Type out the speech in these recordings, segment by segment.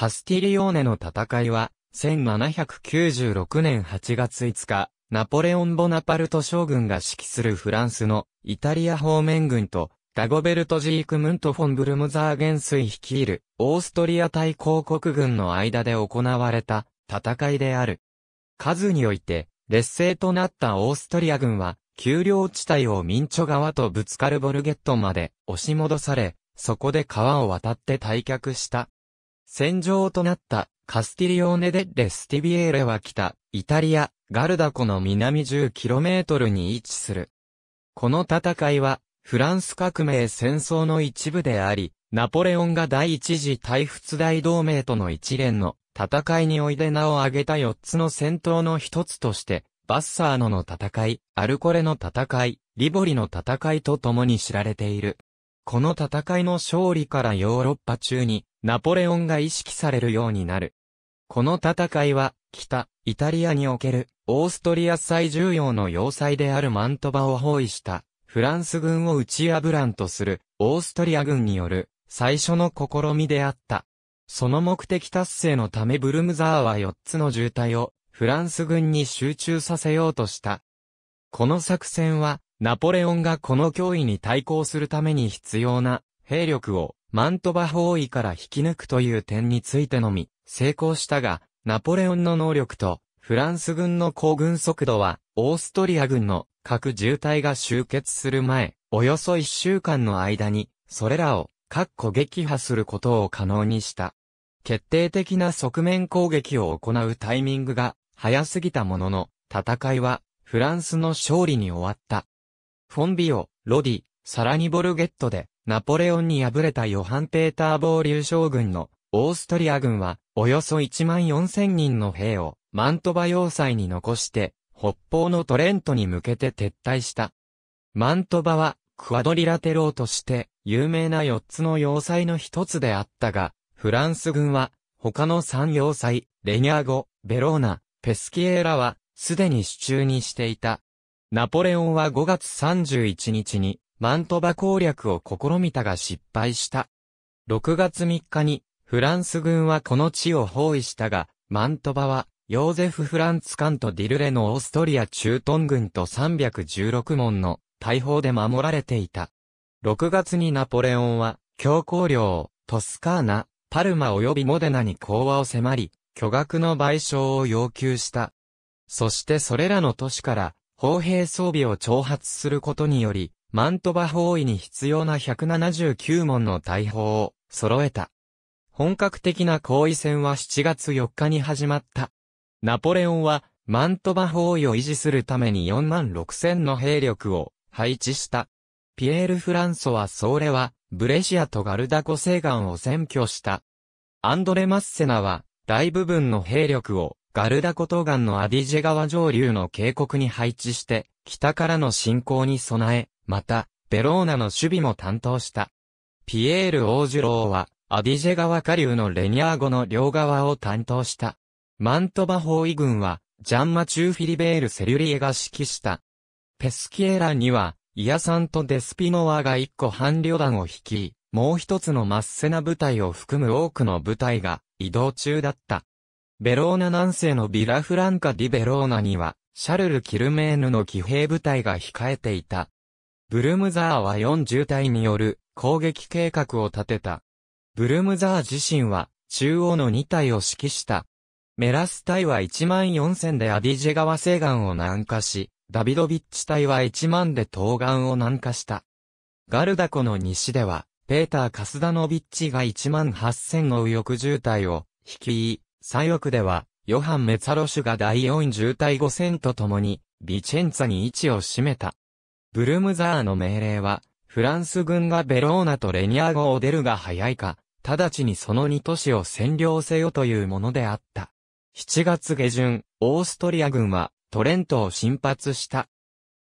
カスティリオーネの戦いは、1796年8月5日、ナポレオン・ボナパルト将軍が指揮するフランスのイタリア方面軍と、ダゴベルト・ジークムント・フォン・ブルムザーゲスイ率いるオーストリア対公国軍の間で行われた戦いである。数において、劣勢となったオーストリア軍は、丘陵地帯をミンチョ川とぶつかるボルゲットまで押し戻され、そこで川を渡って退却した。戦場となったカスティリオーネ・デ・レスティビエーレは北、イタリア、ガルダ湖の南 10km に位置する。この戦いは、フランス革命戦争の一部であり、ナポレオンが第一次大仏大同盟との一連の戦いにおいで名を挙げた4つの戦闘の一つとして、バッサーノの戦い、アルコレの戦い、リボリの戦いと共に知られている。この戦いの勝利からヨーロッパ中にナポレオンが意識されるようになる。この戦いは、北、イタリアにおける、オーストリア最重要の要塞であるマントバを包囲した、フランス軍を打ち破らんとする、オーストリア軍による、最初の試みであった。その目的達成のためブルムザーは4つの渋滞を、フランス軍に集中させようとした。この作戦は、ナポレオンがこの脅威に対抗するために必要な、兵力を、マントバ包囲から引き抜くという点についてのみ、成功したが、ナポレオンの能力と、フランス軍の行軍速度は、オーストリア軍の各渋滞が集結する前、およそ1週間の間に、それらを、各個撃破することを可能にした。決定的な側面攻撃を行うタイミングが早すぎたものの、戦いはフランスの勝利に終わった。フォンビオ、ロディ、サラニボルゲットでナポレオンに敗れたヨハン・ペーター・ボーリュー将軍のオーストリア軍は、およそ1万4000人の兵を、マントバ要塞に残して、北方のトレントに向けて撤退した。マントバは、クアドリラテローとして、有名な4つの要塞の一つであったが、フランス軍は、他の3要塞、レニャーゴ、ベローナ、ペスキエーラは、すでに手中にしていた。ナポレオンは5月31日に、マントバ攻略を試みたが失敗した。6月3日に、フランス軍はこの地を包囲したが、マントバは、ヨーゼフ・フランツ艦とディルレのオーストリア中東軍と316門の大砲で守られていた。6月にナポレオンは、強行領、トスカーナ、パルマ及びモデナに講和を迫り、巨額の賠償を要求した。そしてそれらの都市から、砲兵装備を挑発することにより、マントバ包囲に必要な179門の大砲を揃えた。本格的な行為戦は7月4日に始まった。ナポレオンはマントバ包囲を維持するために4万6千の兵力を配置した。ピエール・フランソワ・ソーレはブレシアとガルダ湖西岸を占拠した。アンドレ・マッセナは大部分の兵力をガルダ湖東岸のアディジェ川上流の渓谷に配置して北からの侵攻に備え、また、ベローナの守備も担当した。ピエール・オージュローは、アディジェ川下流のレニャーゴの両側を担当した。マントバ包囲軍は、ジャンマチュー・フィリベール・セリュリエが指揮した。ペスキエラには、イヤさんとデスピノワが一個半旅団を率い、もう一つのマッセナ部隊を含む多くの部隊が移動中だった。ベローナ南西のビラフランカ・ディ・ベローナには、シャルル・キルメーヌの騎兵部隊が控えていた。ブルムザーは40隊による攻撃計画を立てた。ブルムザー自身は中央の2隊を指揮した。メラス隊は1万4000でアディジェ川西岸を南下し、ダビドビッチ隊は1万で東岸を南下した。ガルダ湖の西では、ペーター・カスダノビッチが1万8000の右翼渋隊を率い、左翼では、ヨハン・メツァロシュが第4渋隊5000と共に、ビチェンツァに位置を占めた。ブルムザーの命令は、フランス軍がベローナとレニア号を出るが早いか、直ちにその2都市を占領せよというものであった。7月下旬、オーストリア軍はトレントを進発した。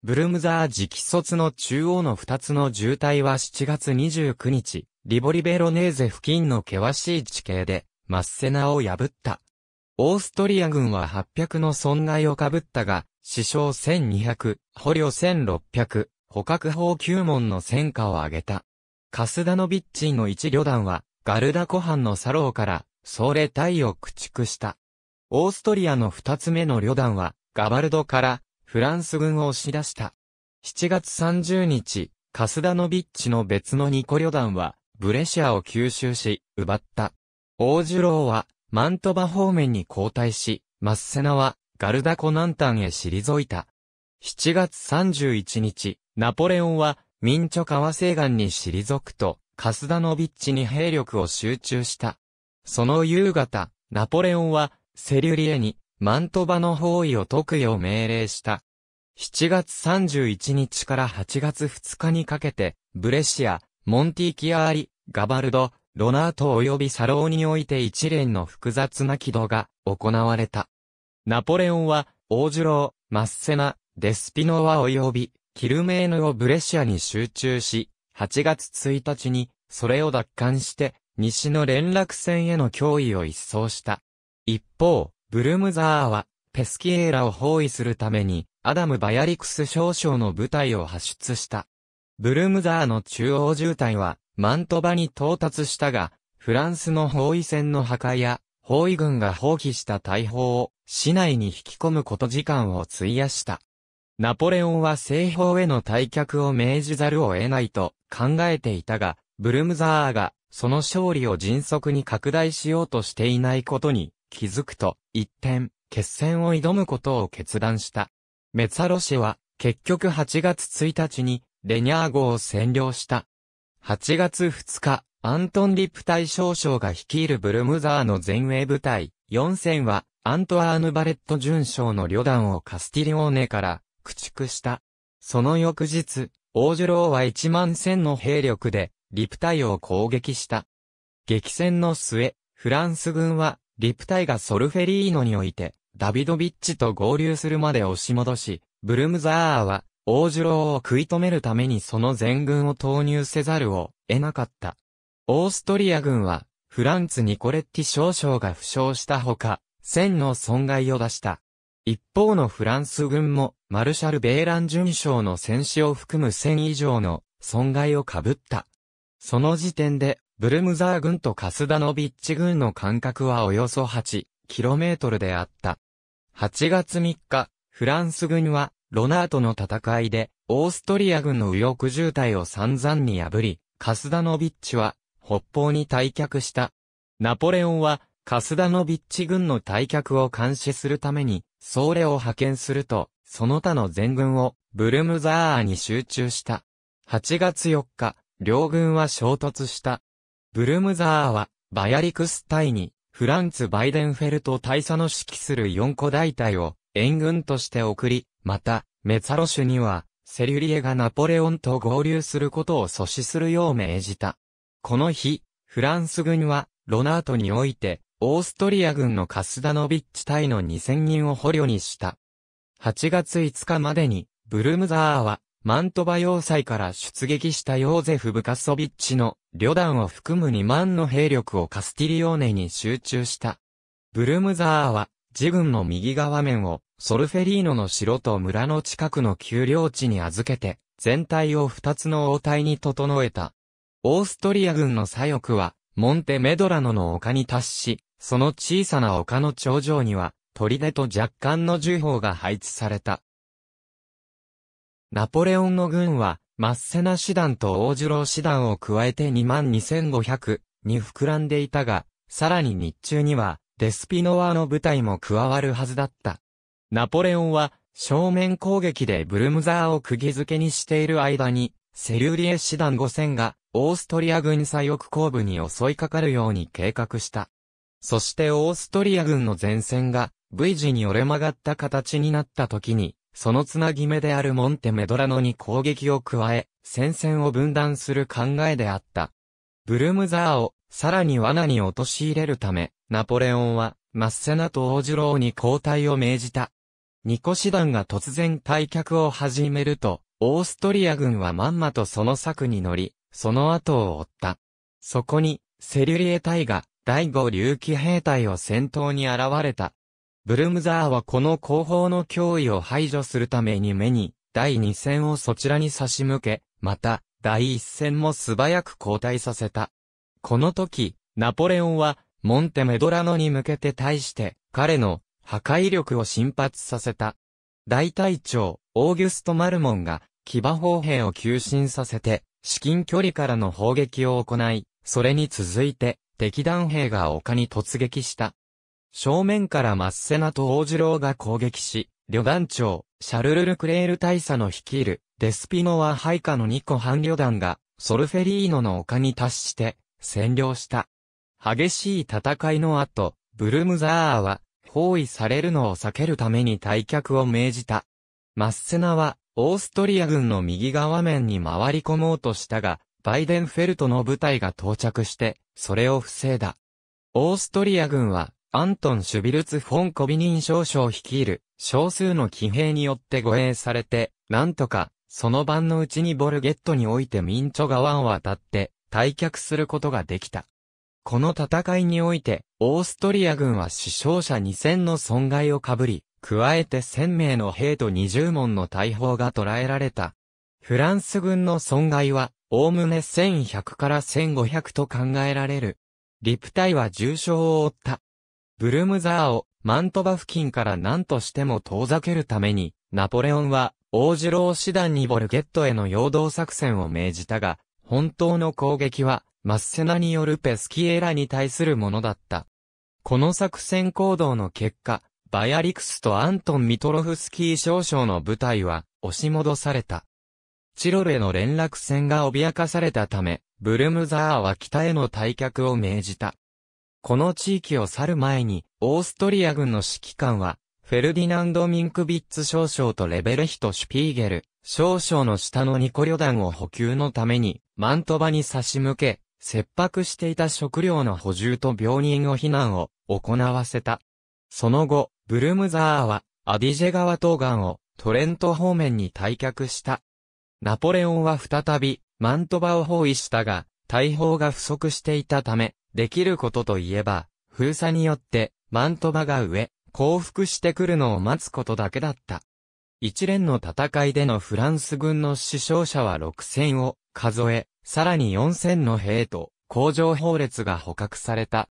ブルムザー直卒の中央の2つの渋滞は7月29日、リボリベロネーゼ付近の険しい地形で、マッセナを破った。オーストリア軍は800の損害をかぶったが、死傷1200、捕虜1600、捕獲法9門の戦果を挙げた。カスダノビッチの一旅団は、ガルダ湖畔のサローから、ソーレ隊を駆逐した。オーストリアの二つ目の旅団は、ガバルドから、フランス軍を押し出した。7月30日、カスダノビッチの別の2個旅団は、ブレシアを吸収し、奪った。大樹郎は、マントバ方面に後退し、マッセナは、ガルダコ南端へ退いた。7月31日、ナポレオンは、民著川西岸に退くと、カスダノビッチに兵力を集中した。その夕方、ナポレオンは、セリュリエに、マントバの包囲を解くよう命令した。7月31日から8月2日にかけて、ブレシア、モンティキアーリ、ガバルド、ロナート及びサローにおいて一連の複雑な軌道が行われた。ナポレオンは、大ジュロー、マッセナ、デスピノワ及び、キルメーヌをブレシアに集中し、8月1日に、それを奪還して、西の連絡船への脅威を一掃した。一方、ブルムザーは、ペスキエーラを包囲するために、アダム・バヤリクス少将の部隊を発出した。ブルムザーの中央渋滞は、マントバに到達したが、フランスの包囲船の破壊や、包囲軍が放棄した大砲を市内に引き込むこと時間を費やした。ナポレオンは西方への退却を命じざるを得ないと考えていたが、ブルムザーがその勝利を迅速に拡大しようとしていないことに気づくと、一転、決戦を挑むことを決断した。メツァロ氏は結局8月1日にレニャー号を占領した。8月2日、アントン・リプ大将将が率いるブルムザーの前衛部隊、4000は、アントワーヌ・バレット巡将の旅団をカスティリオーネから駆逐した。その翌日、オージュローは1万戦の兵力で、リプタイを攻撃した。激戦の末、フランス軍は、リプタイがソルフェリーノにおいて、ダビドビッチと合流するまで押し戻し、ブルムザーは、オージュローを食い止めるためにその全軍を投入せざるを得なかった。オーストリア軍は、フランツ・ニコレッティ少将が負傷したほか、戦の損害を出した。一方のフランス軍も、マルシャル・ベーラン巡将の戦死を含む1000以上の損害を被った。その時点で、ブルムザー軍とカスダノビッチ軍の間隔はおよそ 8km であった。8月3日、フランス軍は、ロナートの戦いで、オーストリア軍の右翼渋滞を散々に破り、カスダノビッチは、北方に退却した。ナポレオンは、カスダノビッチ軍の退却を監視するために、総レを派遣すると、その他の全軍を、ブルムザーアに集中した。8月4日、両軍は衝突した。ブルムザーアは、バヤリクス隊に、フランツ・バイデンフェルト大佐の指揮する4個大隊を、援軍として送り、また、メツァロシュには、セリュリエがナポレオンと合流することを阻止するよう命じた。この日、フランス軍は、ロナートにおいて、オーストリア軍のカスダノビッチ隊の2000人を捕虜にした。8月5日までに、ブルムザーは、マントバ要塞から出撃したヨーゼフ・ブカソビッチの旅団を含む2万の兵力をカスティリオーネに集中した。ブルムザーは、自軍の右側面をソルフェリーノの城と村の近くの丘陵地に預けて、全体を2つの応対に整えた。オーストリア軍の左翼は、モンテメドラノの丘に達し、その小さな丘の頂上には、砦と若干の銃砲が配置された。ナポレオンの軍は、マッセナ師団と大次郎師団を加えて22,500に膨らんでいたが、さらに日中には、デスピノワの部隊も加わるはずだった。ナポレオンは、正面攻撃でブルムザーを釘付けにしている間に、セリュリエ師団5000が、オーストリア軍左翼後部に襲いかかるように計画した。そしてオーストリア軍の前線が V 字に折れ曲がった形になった時に、そのつなぎ目であるモンテメドラノに攻撃を加え、戦線を分断する考えであった。ブルムザーをさらに罠に陥れるため、ナポレオンはマッセナと王ロ郎に交代を命じた。ニコ師団が突然退却を始めると、オーストリア軍はまんまとその策に乗り、その後を追った。そこに、セリュリエ隊が、第五竜騎兵隊を先頭に現れた。ブルムザーはこの後方の脅威を排除するために目に、第二戦をそちらに差し向け、また、第一戦も素早く交代させた。この時、ナポレオンは、モンテメドラノに向けて対して、彼の破壊力を進発させた。大隊長、オーギュスト・マルモンが、騎馬砲兵を急進させて、至近距離からの砲撃を行い、それに続いて、敵弾兵が丘に突撃した。正面からマッセナと大次郎が攻撃し、旅団長、シャルル・ルクレール大佐の率いる、デスピノハ配下の2個半旅団が、ソルフェリーノの丘に達して、占領した。激しい戦いの後、ブルムザーは、包囲されるのを避けるために退却を命じた。マッセナは、オーストリア軍の右側面に回り込もうとしたが、バイデンフェルトの部隊が到着して、それを防いだ。オーストリア軍は、アントン・シュビルツ・フォン・コビニン少将率いる、少数の騎兵によって護衛されて、なんとか、その晩のうちにボルゲットにおいてミンチョ川を渡って、退却することができた。この戦いにおいて、オーストリア軍は死傷者2000の損害をかぶり、加えて1000名の兵と20門の大砲が捕らえられた。フランス軍の損害は、おおむね1100から1500と考えられる。リプタイは重傷を負った。ブルムザーをマントバ付近から何としても遠ざけるために、ナポレオンは、王次郎師団にボルゲットへの陽動作戦を命じたが、本当の攻撃は、マッセナによるペスキエラに対するものだった。この作戦行動の結果、バヤリクスとアントン・ミトロフスキー少将の部隊は押し戻された。チロルへの連絡船が脅かされたため、ブルムザーは北への退却を命じた。この地域を去る前に、オーストリア軍の指揮官は、フェルディナンド・ミンクビッツ少将とレベルヒト・シュピーゲル、少将の下のニコ旅団を補給のために、マントバに差し向け、切迫していた食料の補充と病人を避難を行わせた。その後、ブルムザーは、アディジェ川東岸をトレント方面に退却した。ナポレオンは再び、マントバを包囲したが、大砲が不足していたため、できることといえば、封鎖によって、マントバが上、降伏してくるのを待つことだけだった。一連の戦いでのフランス軍の死傷者は6000を数え、さらに4000の兵と、工場砲列が捕獲された。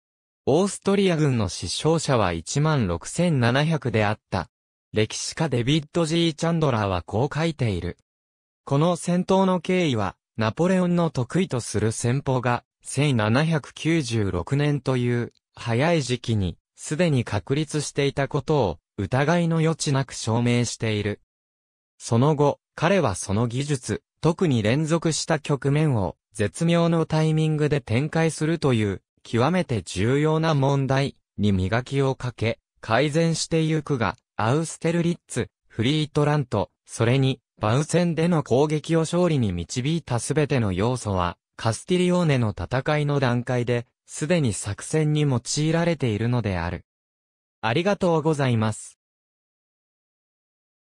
オーストリア軍の死傷者は16,700であった。歴史家デビッド・ー・チャンドラーはこう書いている。この戦闘の経緯は、ナポレオンの得意とする戦法が、1796年という、早い時期に、すでに確立していたことを、疑いの余地なく証明している。その後、彼はその技術、特に連続した局面を、絶妙のタイミングで展開するという、極めて重要な問題に磨きをかけ、改善してゆくが、アウステルリッツ、フリートラント、それに、バウ戦での攻撃を勝利に導いたすべての要素は、カスティリオーネの戦いの段階で、すでに作戦に用いられているのである。ありがとうございます。